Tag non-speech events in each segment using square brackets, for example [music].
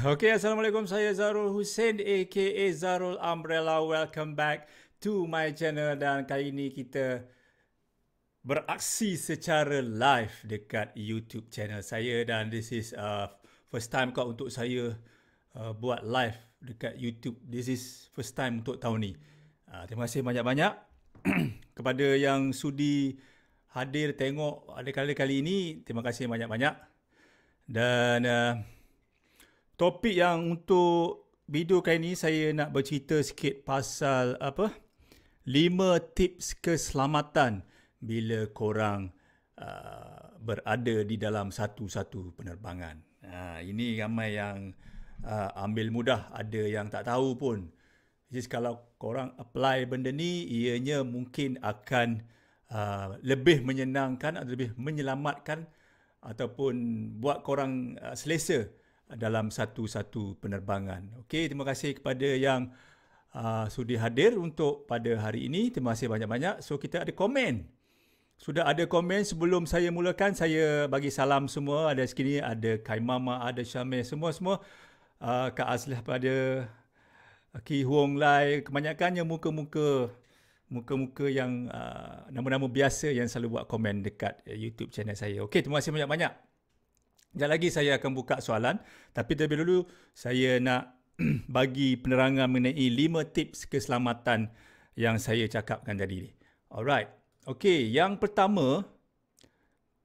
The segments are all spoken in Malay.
Okay, Assalamualaikum. Saya Zarul Hussein aka Zarul Umbrella. Welcome back to my channel dan kali ini kita beraksi secara live dekat YouTube channel saya dan this is uh, first time kau untuk saya uh, buat live dekat YouTube. This is first time untuk tahun ni. Uh, terima kasih banyak-banyak [clears throat] kepada yang sudi hadir tengok ada kali-kali ini. Terima kasih banyak-banyak. Dan uh, Topik yang untuk video kali ni saya nak bercerita sikit pasal apa? 5 tips keselamatan bila korang uh, berada di dalam satu-satu penerbangan. Ha, ini ramai yang uh, ambil mudah, ada yang tak tahu pun. Jadi kalau korang apply benda ni, ianya mungkin akan uh, lebih menyenangkan atau lebih menyelamatkan ataupun buat korang uh, selesa dalam satu-satu penerbangan. Okey, terima kasih kepada yang uh, sudi hadir untuk pada hari ini. Terima kasih banyak-banyak. So kita ada komen. Sudah ada komen sebelum saya mulakan. Saya bagi salam semua. Ada sekini ada Kaimama, ada Syamil, semua-semua. Uh, Kak Azlah pada uh, Ki Huong Lai. yang muka-muka muka-muka yang uh, nama-nama biasa yang selalu buat komen dekat uh, YouTube channel saya. Okey, terima kasih banyak-banyak. Sekejap lagi saya akan buka soalan. Tapi terlebih dulu saya nak [clears throat] bagi penerangan mengenai 5 tips keselamatan yang saya cakapkan tadi. Alright. Okey, yang pertama,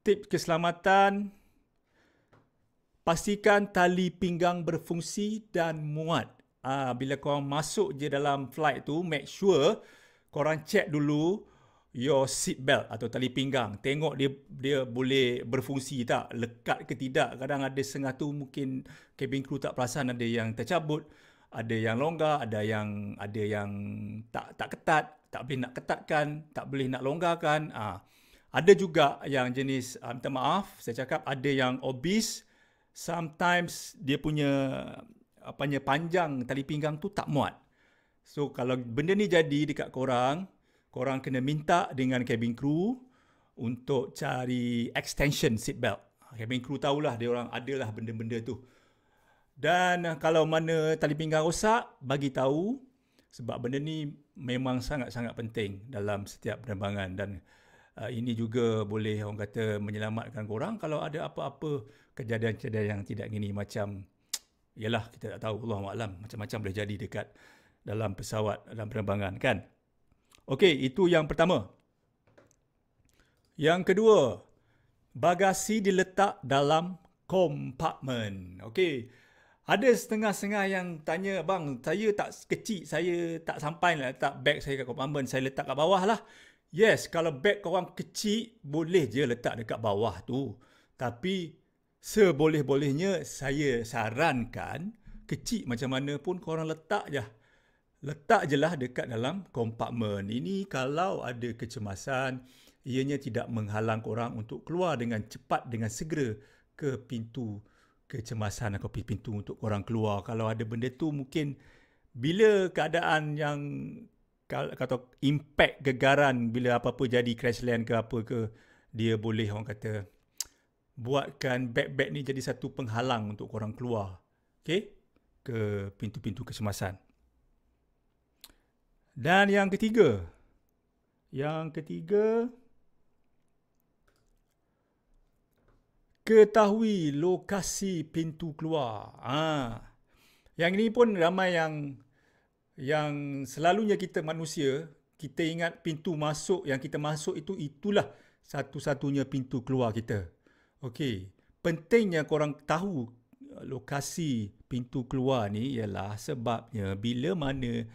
tip keselamatan, pastikan tali pinggang berfungsi dan muat. ha, bila korang masuk je dalam flight tu, make sure korang check dulu your seat belt atau tali pinggang tengok dia dia boleh berfungsi tak lekat ke tidak kadang ada setengah tu mungkin cabin crew tak perasan ada yang tercabut ada yang longgar ada yang ada yang tak tak ketat tak boleh nak ketatkan tak boleh nak longgarkan ha. ada juga yang jenis uh, minta maaf saya cakap ada yang obese sometimes dia punya apanya panjang tali pinggang tu tak muat so kalau benda ni jadi dekat korang korang kena minta dengan cabin crew untuk cari extension seat belt. Cabin crew tahulah dia orang lah benda-benda tu. Dan eh, kalau mana tali pinggang rosak, bagi tahu sebab benda ni memang sangat-sangat penting dalam setiap penerbangan dan uh, ini juga boleh orang kata menyelamatkan korang kalau ada apa-apa kejadian-kejadian yang tidak gini macam [tsk] yalah kita tak tahu Allah Allahuakbar macam-macam boleh jadi dekat dalam pesawat dalam penerbangan kan. Okey, itu yang pertama. Yang kedua, bagasi diletak dalam kompartmen. Okey. Ada setengah-setengah yang tanya, bang, saya tak kecil, saya tak sampai nak letak beg saya kat compartment, saya letak kat bawah lah. Yes, kalau beg orang kecil, boleh je letak dekat bawah tu. Tapi seboleh-bolehnya saya sarankan, kecil macam mana pun kau orang letak je. Letak je lah dekat dalam kompakmen Ini kalau ada kecemasan, ianya tidak menghalang orang untuk keluar dengan cepat, dengan segera ke pintu kecemasan atau pintu untuk orang keluar. Kalau ada benda tu mungkin bila keadaan yang kata impact gegaran bila apa-apa jadi crash land ke apa ke dia boleh orang kata buatkan bag-bag ni jadi satu penghalang untuk orang keluar okay? ke pintu-pintu kecemasan dan yang ketiga, yang ketiga, ketahui lokasi pintu keluar. Ah, ha. yang ini pun ramai yang yang selalunya kita manusia kita ingat pintu masuk yang kita masuk itu itulah satu-satunya pintu keluar kita. Okey, pentingnya korang tahu lokasi pintu keluar ni ialah sebabnya bila mana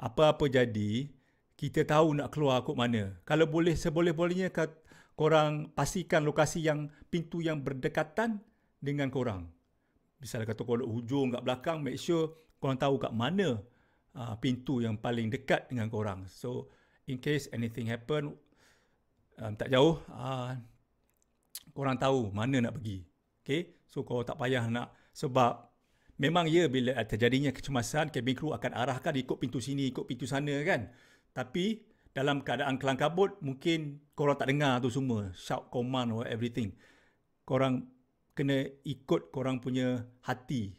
apa-apa jadi, kita tahu nak keluar kot mana. Kalau boleh seboleh-bolehnya korang pastikan lokasi yang pintu yang berdekatan dengan korang. Misalnya kata kalau hujung kat belakang, make sure korang tahu kat mana uh, pintu yang paling dekat dengan korang. So, in case anything happen, um, tak jauh, uh, korang tahu mana nak pergi. Okay? So, korang tak payah nak sebab Memang ya bila terjadinya kecemasan, cabin crew akan arahkan ikut pintu sini, ikut pintu sana kan. Tapi dalam keadaan kelang kabut, mungkin korang tak dengar tu semua. Shout command or everything. Korang kena ikut korang punya hati.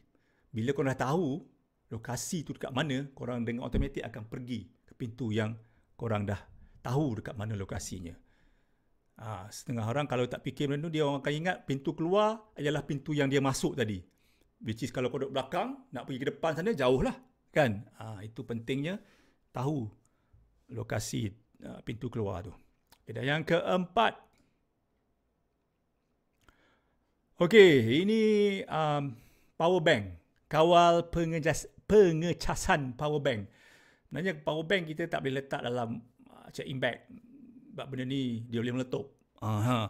Bila korang dah tahu lokasi tu dekat mana, korang dengan automatik akan pergi ke pintu yang korang dah tahu dekat mana lokasinya. Ha, setengah orang kalau tak fikir benda tu, dia orang akan ingat pintu keluar adalah pintu yang dia masuk tadi. Which is kalau kau duduk belakang, nak pergi ke depan sana, jauh lah. Kan? Ha, itu pentingnya tahu lokasi uh, pintu keluar tu. Okay, dan yang keempat. Okey, ini um, power bank. Kawal pengejas, pengecasan power bank. Nanya power bank kita tak boleh letak dalam uh, ah, check-in bag. Sebab benda ni dia boleh meletup. Uh-huh.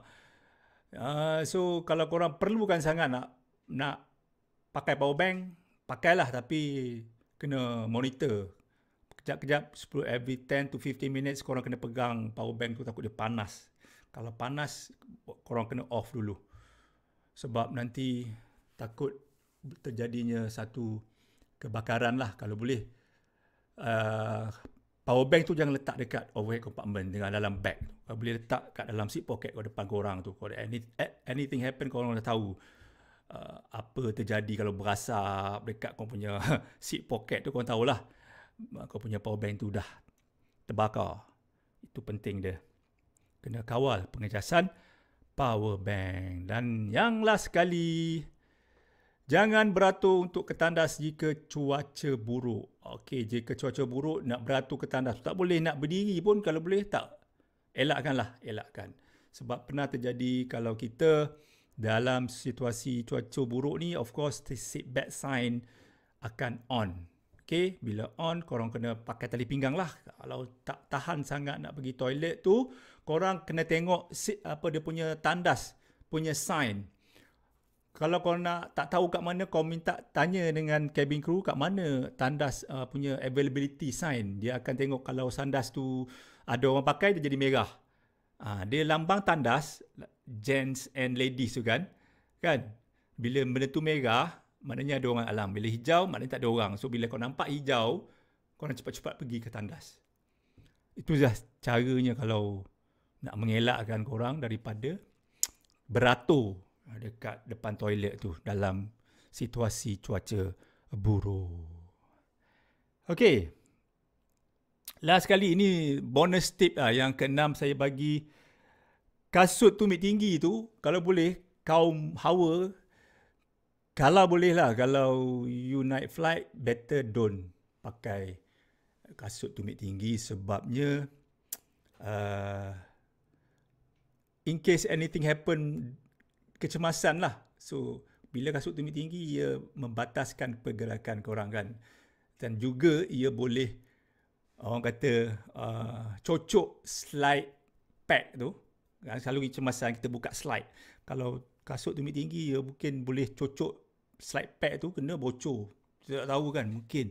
Uh, so kalau korang perlukan sangat nak nak pakai power bank pakailah tapi kena monitor kejap-kejap 10 every 10 to 15 minutes korang kena pegang power bank tu takut dia panas kalau panas korang kena off dulu sebab nanti takut terjadinya satu kebakaran lah kalau boleh uh, power bank tu jangan letak dekat overhead compartment dengan dalam bag Kau boleh letak kat dalam seat pocket kau depan korang tu kalau any, anything happen korang dah tahu uh, apa terjadi kalau berasap dekat kau punya [laughs] seat pocket tu kau tahu lah uh, kau punya power bank tu dah terbakar itu penting dia kena kawal pengecasan power bank dan yang last sekali Jangan beratur untuk ketandas jika cuaca buruk. Okey, jika cuaca buruk nak beratur ketandas tak boleh nak berdiri pun kalau boleh tak elakkanlah, elakkan. Sebab pernah terjadi kalau kita dalam situasi cuaca buruk ni of course the seat back sign akan on Okay, bila on korang kena pakai tali pinggang lah kalau tak tahan sangat nak pergi toilet tu korang kena tengok seat, apa dia punya tandas punya sign kalau korang nak tak tahu kat mana korang minta tanya dengan cabin crew kat mana tandas uh, punya availability sign dia akan tengok kalau tandas tu ada orang pakai dia jadi merah Ha, dia lambang tandas gents and ladies tu kan. Kan? Bila benda tu merah, maknanya ada orang alam. Bila hijau, maknanya tak ada orang. So, bila kau nampak hijau, kau nak cepat-cepat pergi ke tandas. Itu dah caranya kalau nak mengelakkan korang daripada beratur dekat depan toilet tu dalam situasi cuaca buruk. Okay. Last sekali ini bonus tip lah yang keenam saya bagi kasut tumit tinggi tu kalau boleh kaum hawa kalau boleh lah kalau you night flight better don pakai kasut tumit tinggi sebabnya uh, in case anything happen kecemasan lah so bila kasut tumit tinggi ia membataskan pergerakan korang kan dan juga ia boleh orang kata uh, cocok slide pack tu kan selalu kecemasan kita buka slide kalau kasut tumit tinggi ya mungkin boleh cocok slide pack tu kena bocor kita tak tahu kan mungkin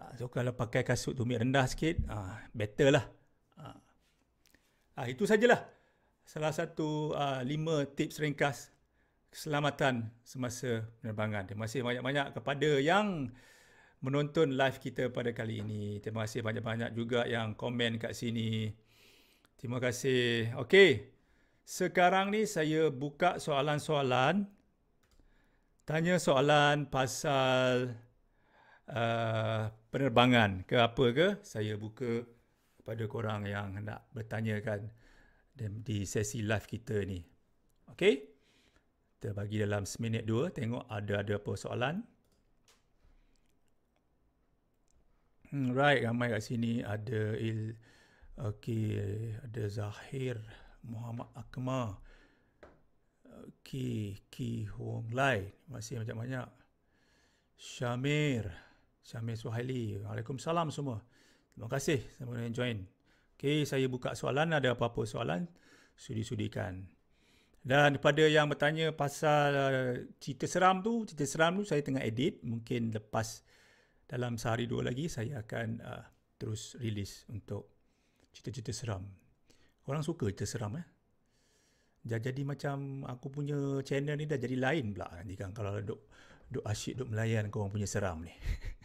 uh, so kalau pakai kasut tumit rendah sikit uh, better lah Uh, itu sajalah salah satu uh, lima tips ringkas keselamatan semasa penerbangan terima kasih banyak-banyak kepada yang menonton live kita pada kali ini. Terima kasih banyak-banyak juga yang komen kat sini. Terima kasih. Okey. Sekarang ni saya buka soalan-soalan. Tanya soalan pasal uh, penerbangan ke apa ke. Saya buka kepada korang yang hendak bertanyakan di sesi live kita ni. Okey. Kita bagi dalam seminit dua. Tengok ada-ada apa soalan. Hmm, right, ramai kat sini ada il okay, ada Zahir Muhammad Akma. Ki Ki Huang Lai, masih banyak-banyak. Syamir, Syamir Suhaili. Waalaikumsalam semua. Terima kasih semua yang join. Okay, saya buka soalan ada apa-apa soalan sudi-sudikan. Dan kepada yang bertanya pasal eh, cerita seram tu, cerita seram tu saya tengah edit mungkin lepas dalam sehari dua lagi saya akan uh, terus rilis untuk cerita-cerita seram. Orang suka cerita seram eh. Dah jadi macam aku punya channel ni dah jadi lain pula nanti kan kalau duk duk asyik duk melayan kau orang punya seram ni.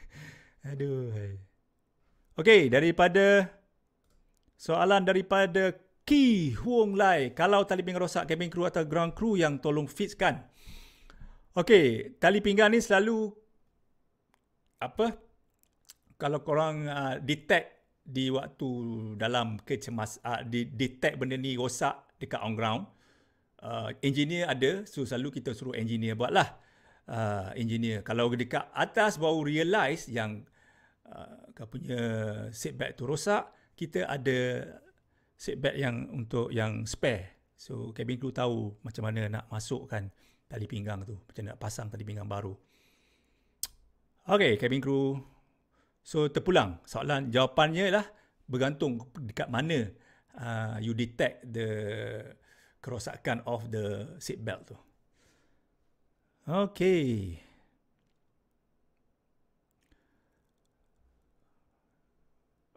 [laughs] Aduh. Okey, daripada soalan daripada Ki Huong Lai, kalau tali pinggang rosak, cabin crew atau ground crew yang tolong fixkan. Okey, tali pinggang ni selalu apa kalau korang uh, detect di waktu dalam kecemas uh, ah, di detect benda ni rosak dekat on ground uh, engineer ada so selalu kita suruh engineer buatlah uh, engineer kalau dekat atas baru realize yang uh, kau punya seatbelt tu rosak kita ada seatbelt yang untuk yang spare so cabin crew tahu macam mana nak masukkan tali pinggang tu macam nak pasang tali pinggang baru Okay, cabin crew. So, terpulang soalan. Jawapannya ialah bergantung dekat mana uh, you detect the kerosakan of the seat belt tu. Okay.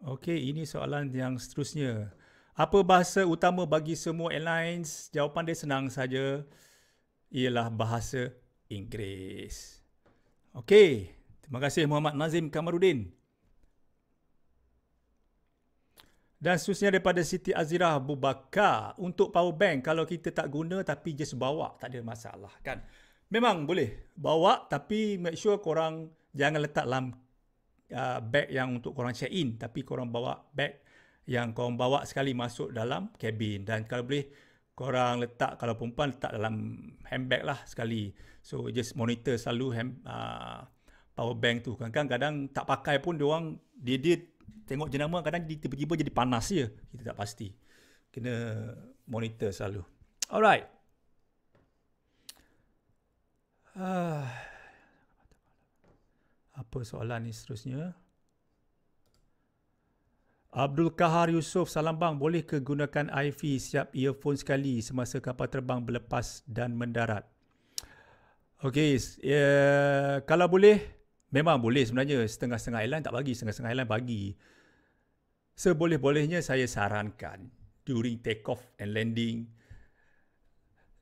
Okay, ini soalan yang seterusnya. Apa bahasa utama bagi semua airlines? Jawapan dia senang saja. Ialah bahasa Inggeris. Okay. Terima kasih Muhammad Nazim Kamarudin. Dan seterusnya daripada Siti Azira Abu Bakar. Untuk power bank, kalau kita tak guna tapi just bawa, tak ada masalah kan. Memang boleh bawa tapi make sure korang jangan letak dalam uh, bag yang untuk korang check in. Tapi korang bawa bag yang korang bawa sekali masuk dalam kabin Dan kalau boleh korang letak, kalau perempuan letak dalam handbag lah sekali. So just monitor selalu hand, uh, power bank tu kadang-kadang tak pakai pun dia orang dia dia tengok jenama kadang tiba-tiba jadi panas je kita tak pasti kena monitor selalu alright ah. apa soalan ni seterusnya Abdul Kahar Yusof, salam bang. Boleh ke gunakan IV siap earphone sekali semasa kapal terbang berlepas dan mendarat? Okey, uh, kalau boleh, Memang boleh sebenarnya setengah-setengah airline tak bagi, setengah-setengah airline bagi. Seboleh-bolehnya saya sarankan during take off and landing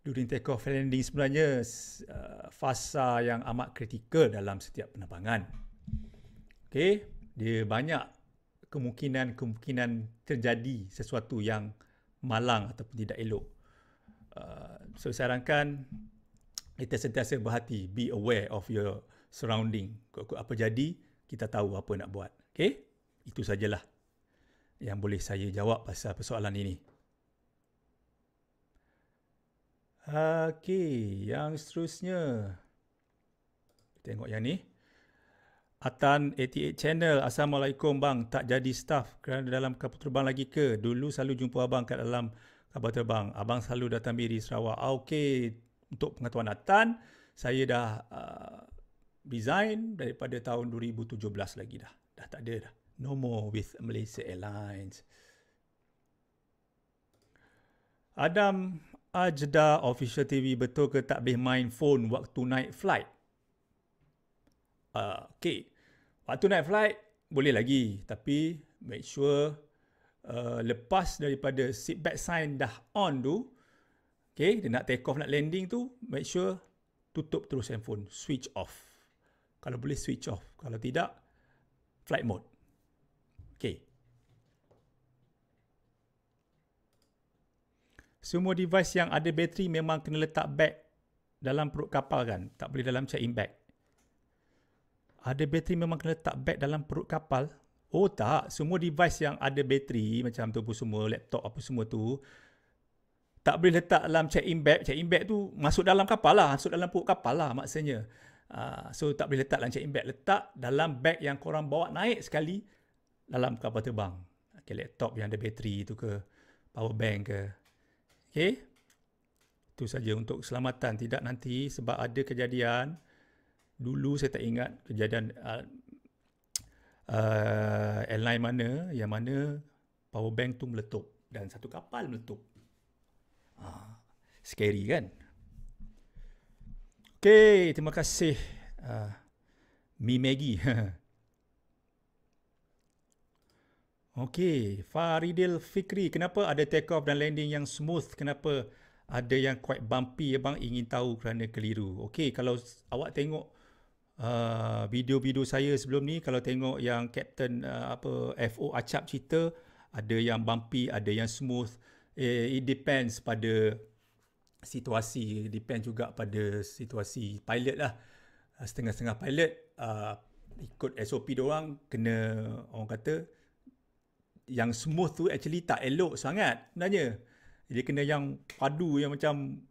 during take off and landing sebenarnya uh, fasa yang amat kritikal dalam setiap penerbangan. okay dia banyak kemungkinan-kemungkinan terjadi sesuatu yang malang ataupun tidak elok. Uh, so sarankan kita sentiasa berhati be aware of your surrounding. Apa jadi, kita tahu apa nak buat. Okay? Itu sajalah yang boleh saya jawab pasal persoalan ini. Okay, yang seterusnya. Tengok yang ni. Atan 88 Channel. Assalamualaikum bang. Tak jadi staff kerana dalam kapal terbang lagi ke? Dulu selalu jumpa abang kat dalam kapal terbang. Abang selalu datang biri Sarawak. Okay. Untuk pengetahuan Atan, saya dah uh, resign daripada tahun 2017 lagi dah. Dah tak ada dah. No more with Malaysia Airlines. Adam Ajda Official TV betul ke tak boleh main phone waktu naik flight? Uh, ah, okay. Waktu naik flight boleh lagi. Tapi make sure uh, lepas daripada seatbelt sign dah on tu. Okay. Dia nak take off nak landing tu. Make sure tutup terus handphone. Switch off kalau boleh switch off kalau tidak flight mode Okay. semua device yang ada bateri memang kena letak back dalam perut kapal kan tak boleh dalam check in bag ada bateri memang kena letak back dalam perut kapal oh tak semua device yang ada bateri macam tu semua laptop apa semua tu tak boleh letak dalam check in bag check in bag tu masuk dalam kapal lah masuk dalam perut kapal lah maksudnya Ah, so tak boleh letak dalam check-in bag letak dalam bag yang korang bawa naik sekali dalam kapal terbang okay, laptop yang ada bateri itu ke power bank ke okay? itu saja untuk keselamatan tidak nanti sebab ada kejadian dulu saya tak ingat kejadian uh, uh, airline mana yang mana power bank tu meletup dan satu kapal meletup uh, scary kan Okay, terima kasih uh, Mi Maggie. [laughs] okay, Faridil Fikri, kenapa ada take off dan landing yang smooth? Kenapa ada yang quite bumpy ya bang? Ingin tahu kerana keliru. Okay, kalau awak tengok uh, video-video saya sebelum ni, kalau tengok yang Captain uh, apa FO Acap cerita, ada yang bumpy, ada yang smooth. Eh, it depends pada situasi depend juga pada situasi pilot lah ah, setengah-setengah pilot uh, ikut SOP doang kena orang kata yang smooth tu actually tak elok sangat sebenarnya dia kena yang padu yang macam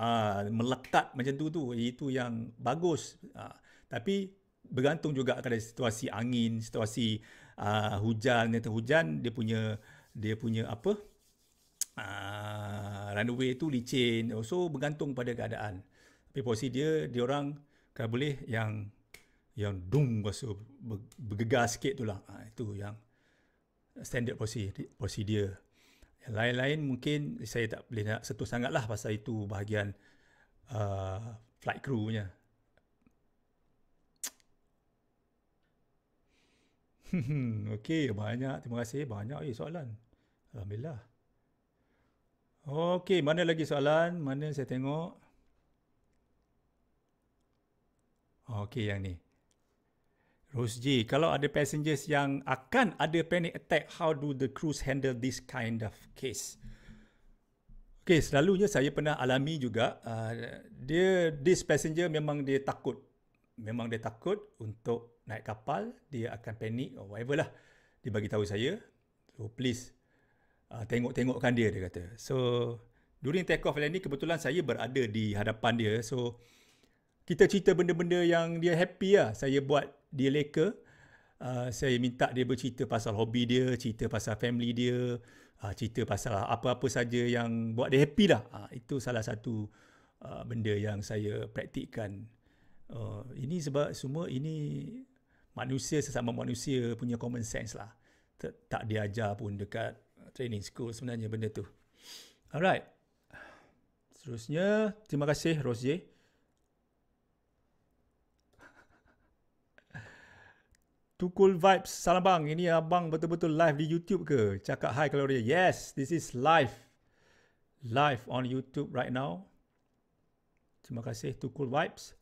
uh, melekat macam tu tu itu yang bagus uh, tapi bergantung juga kepada situasi angin situasi uh, hujan atau hujan dia punya dia punya apa Ah, runway tu licin oh, so bergantung pada keadaan tapi posisi dia orang kalau boleh yang yang dung rasa bergegar sikit tu lah ha, itu yang standard prosedur yang lain-lain mungkin saya tak boleh nak sentuh sangat lah pasal itu bahagian uh, flight crew punya hmm, hmm, hmm. Okey, banyak. Terima kasih. Banyak eh, soalan. Alhamdulillah. Okey, mana lagi soalan? Mana saya tengok? Okey, yang ni. Rosji, kalau ada passengers yang akan ada panic attack, how do the crews handle this kind of case? Okey, selalunya saya pernah alami juga, uh, dia this passenger memang dia takut. Memang dia takut untuk naik kapal, dia akan panic or whatever lah. Dia bagi tahu saya. So please uh, tengok-tengokkan dia dia kata. So during take off ni kebetulan saya berada di hadapan dia. So kita cerita benda-benda yang dia happy lah. Saya buat dia leka. Uh, saya minta dia bercerita pasal hobi dia, cerita pasal family dia, uh, cerita pasal apa-apa saja yang buat dia happy lah. Uh, itu salah satu uh, benda yang saya praktikkan. Uh, ini sebab semua ini manusia, sesama manusia punya common sense lah. Tak, tak diajar pun dekat training school sebenarnya benda tu. Alright. Seterusnya, terima kasih Rosie. [laughs] Tukul Vibes, salam bang. Ini abang betul-betul live di YouTube ke? Cakap hi kalau dia. Yes, this is live. Live on YouTube right now. Terima kasih Tukul Vibes.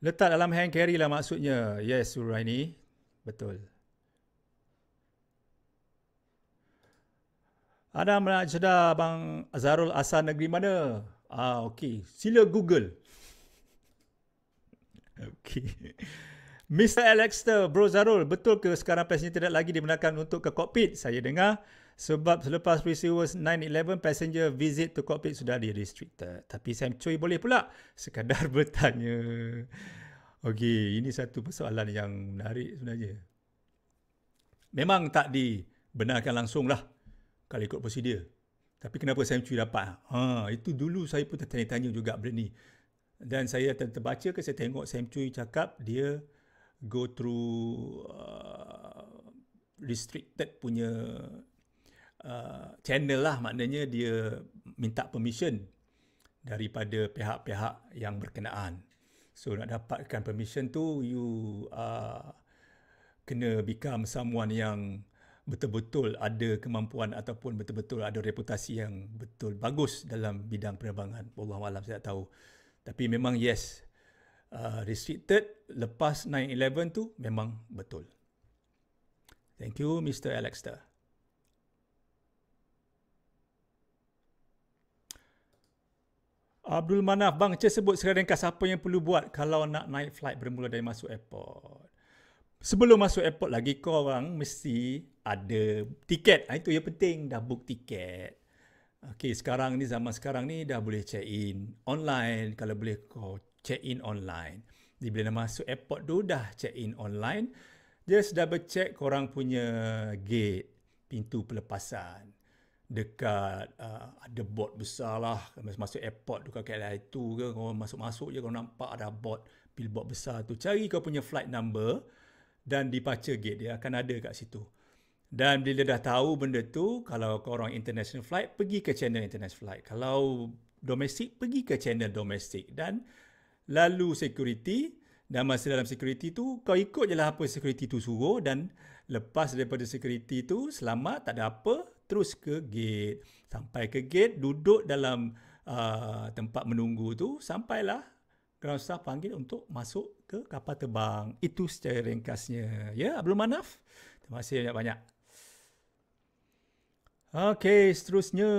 Letak dalam hand carry lah maksudnya. Yes, Suraini. Suraini. Betul. Ada nak sedar Bang Azharul asal negeri mana? Ah, okey. Sila Google. [laughs] Okey. Mr. Alexter, Bro Zarul, betul ke sekarang passenger tidak lagi dibenarkan untuk ke kokpit? Saya dengar sebab selepas peristiwa 9-11, passenger visit to kokpit sudah di-restricted. Tapi Sam Choi boleh pula sekadar [laughs] bertanya. Okey, ini satu persoalan yang menarik sebenarnya. Memang tak dibenarkan langsung lah kalau ikut prosedur. Tapi kenapa saya sanctuary dapat? Ha, itu dulu saya pun tertanya-tanya juga benda ni. Dan saya terbaca ke saya tengok sanctuary cakap dia go through uh, restricted punya uh, channel lah. Maknanya dia minta permission daripada pihak-pihak yang berkenaan. So nak dapatkan permission tu, you are ah, kena become someone yang betul-betul ada kemampuan ataupun betul-betul ada reputasi yang betul bagus dalam bidang penerbangan. Allah malam saya tak tahu. Tapi memang yes, uh, restricted lepas 9-11 tu memang betul. Thank you Mr. Alexter. Abdul Manaf, Bang Chen sebut sekarang ringkas apa yang perlu buat kalau nak naik flight bermula dari masuk airport. Sebelum masuk airport lagi, korang mesti ada tiket. Ha, itu yang penting, dah book tiket. Okey, sekarang ni, zaman sekarang ni dah boleh check-in online. Kalau boleh, kau check-in online. Jadi bila nak masuk airport tu, dah check-in online. Just double check korang punya gate, pintu pelepasan dekat uh, ada bot besar lah masuk airport tu kat KLI tu ke kau masuk-masuk je kau nampak ada bot billboard besar tu cari kau punya flight number dan departure gate dia akan ada kat situ dan bila dah tahu benda tu kalau kau orang international flight pergi ke channel international flight kalau domestik pergi ke channel domestik dan lalu security dan masa dalam security tu kau ikut je lah apa security tu suruh dan lepas daripada security tu selamat tak ada apa terus ke gate. Sampai ke gate, duduk dalam uh, tempat menunggu tu, sampailah ground staff panggil untuk masuk ke kapal terbang. Itu secara ringkasnya. Ya, yeah, Abdul Manaf. Terima kasih banyak-banyak. Okay, seterusnya.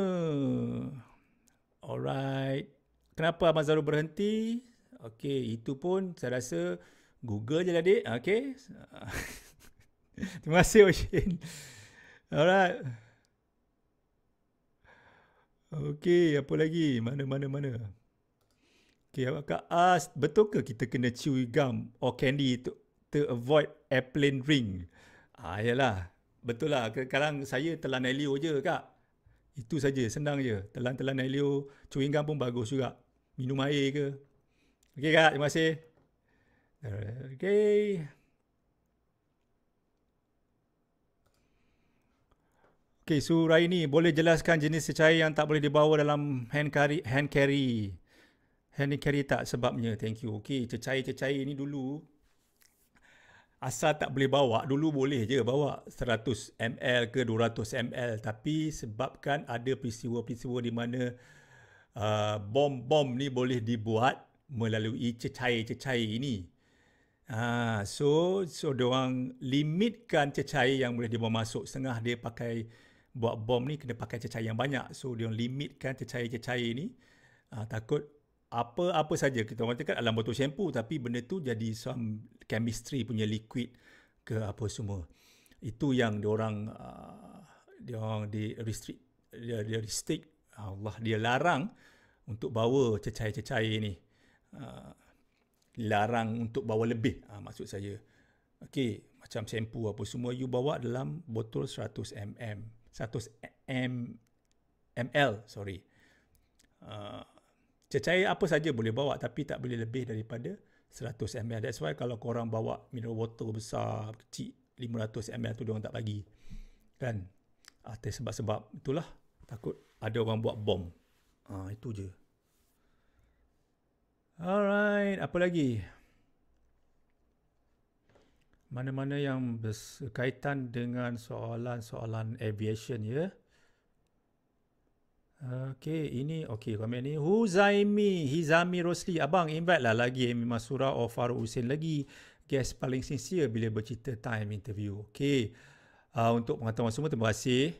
Alright. Kenapa Abang Zarul berhenti? Okay, itu pun saya rasa Google je lah, adik. Okay. [laughs] Terima kasih, Oshin. Alright. Okey, apa lagi? Mana mana mana. Okey, awak kak as betul ke kita kena chew gum or candy to, to avoid airplane ring? Ah, yalah. Betul lah. Sekarang saya telan helio je kak. Itu saja, senang je. Telan-telan helio, chewing gum pun bagus juga. Minum air ke. Okey kak, terima kasih. Okay. Okay so Rai ni boleh jelaskan jenis secair yang tak boleh dibawa dalam hand carry hand carry. Hand carry tak sebabnya. Thank you. okay cecair-cecair ni dulu asal tak boleh bawa, dulu boleh je bawa 100 ml ke 200 ml tapi sebabkan ada peristiwa-peristiwa di mana uh, bom-bom ni boleh dibuat melalui cecair-cecair ini. Ah, so so dia orang limitkan cecair yang boleh dibawa masuk. Setengah dia pakai buat bom ni kena pakai cecair yang banyak so dia limitkan cecair-cecair ni uh, ah, takut apa-apa saja kita orang cakap dalam botol shampoo tapi benda tu jadi some chemistry punya liquid ke apa semua itu yang dia orang uh, dia orang di restrict dia, dia restrict Allah dia larang untuk bawa cecair-cecair ni uh, larang untuk bawa lebih uh, maksud saya okey macam sempu apa semua you bawa dalam botol 100 mm 100 M, ML, sorry. Uh, ah, cecair apa saja boleh bawa tapi tak boleh lebih daripada 100 ml. That's why kalau korang bawa mineral water besar, kecil, 500 ml tu diorang tak bagi. Kan? Ah, sebab-sebab itulah. Takut ada orang buat bom. uh, itu je. Alright, apa lagi? mana-mana yang berkaitan dengan soalan-soalan aviation ya. Okey, ini okey komen ni Huzaimi Hizami Rosli. Abang invite lah lagi Amy Masura or Faruk Hussein lagi. Guest paling sincere bila bercerita time interview. Okey. Uh, untuk pengetahuan semua terima kasih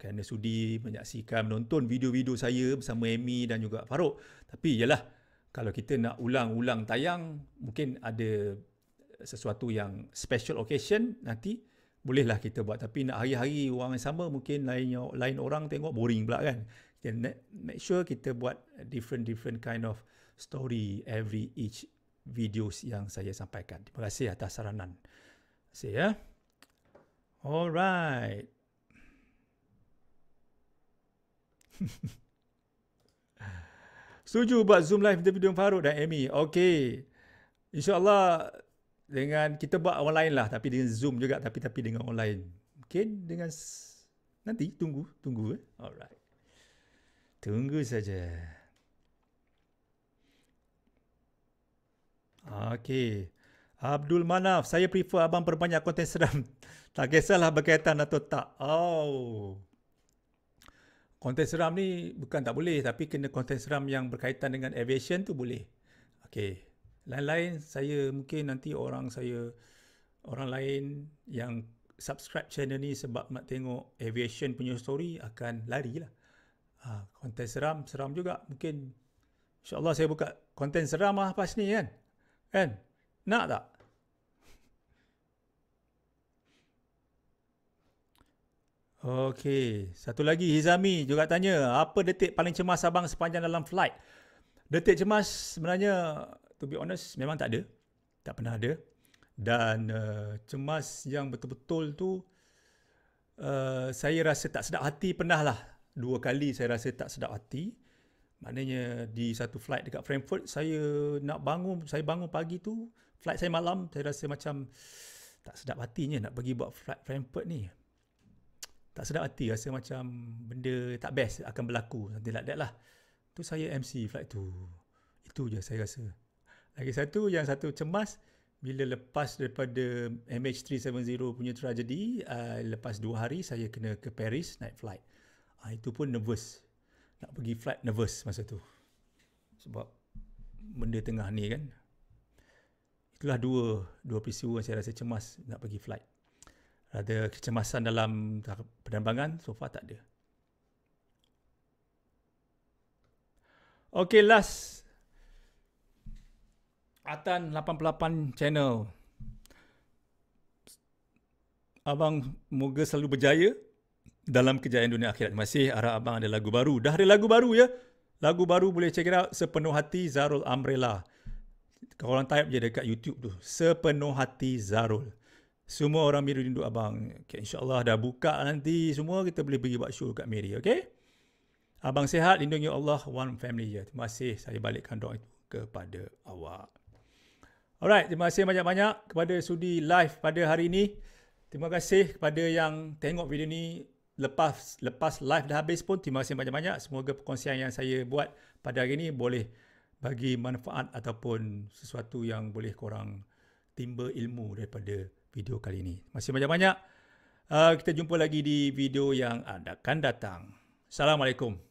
kerana sudi menyaksikan menonton video-video saya bersama Amy dan juga Faruk. Tapi yalah kalau kita nak ulang-ulang tayang mungkin ada sesuatu yang special occasion nanti bolehlah kita buat tapi nak hari-hari orang yang sama mungkin lain lain orang tengok boring pula kan kita make sure kita buat different different kind of story every each videos yang saya sampaikan terima kasih atas saranan saya ya alright [laughs] Setuju buat Zoom live dengan Farouk dan Amy. Okay. InsyaAllah dengan kita buat online lah tapi dengan Zoom juga tapi tapi dengan online. Okay, dengan nanti tunggu, tunggu eh. Alright. Tunggu saja. Okay. Abdul Manaf, saya prefer abang perbanyak konten seram. [laughs] Tak kisahlah berkaitan atau tak. Oh. Konten seram ni bukan tak boleh tapi kena konten seram yang berkaitan dengan aviation tu boleh. Okay lain-lain saya mungkin nanti orang saya orang lain yang subscribe channel ni sebab nak tengok aviation punya story akan lari lah ha, konten seram seram juga mungkin insyaAllah saya buka konten seram lah lepas ni kan kan nak tak Okey, satu lagi Hizami juga tanya, apa detik paling cemas abang sepanjang dalam flight? Detik cemas sebenarnya to be honest memang tak ada tak pernah ada dan uh, cemas yang betul-betul tu uh, saya rasa tak sedap hati pernah lah dua kali saya rasa tak sedap hati maknanya di satu flight dekat Frankfurt saya nak bangun saya bangun pagi tu flight saya malam saya rasa macam tak sedap hatinya nak pergi buat flight Frankfurt ni tak sedap hati rasa macam benda tak best akan berlaku nanti like that lah tu saya MC flight tu itu je saya rasa lagi satu, yang satu cemas bila lepas daripada MH370 punya tragedi, uh, lepas dua hari saya kena ke Paris naik flight. Uh, itu pun nervous. Nak pergi flight nervous masa tu. Sebab benda tengah ni kan. Itulah dua dua peristiwa yang saya rasa cemas nak pergi flight. Ada kecemasan dalam penerbangan, so far tak ada. Okay, last Atan 88 channel. Abang moga selalu berjaya dalam kejayaan dunia akhirat. Masih arah abang ada lagu baru. Dah ada lagu baru ya. Lagu baru boleh check it out. Sepenuh hati Zarul Amrela. Kalau orang type je dekat YouTube tu. Sepenuh hati Zarul. Semua orang Miri rindu abang. Okay, InsyaAllah dah buka nanti semua. Kita boleh pergi buat show kat Miri. Okay? Abang sehat, lindungi Allah, one family je. Terima kasih saya balikkan doa kepada awak. Alright, terima kasih banyak-banyak kepada sudi live pada hari ini. Terima kasih kepada yang tengok video ni lepas lepas live dah habis pun. Terima kasih banyak-banyak. Semoga perkongsian yang saya buat pada hari ini boleh bagi manfaat ataupun sesuatu yang boleh korang timba ilmu daripada video kali ini. Terima kasih banyak-banyak. Uh, kita jumpa lagi di video yang akan datang. Assalamualaikum.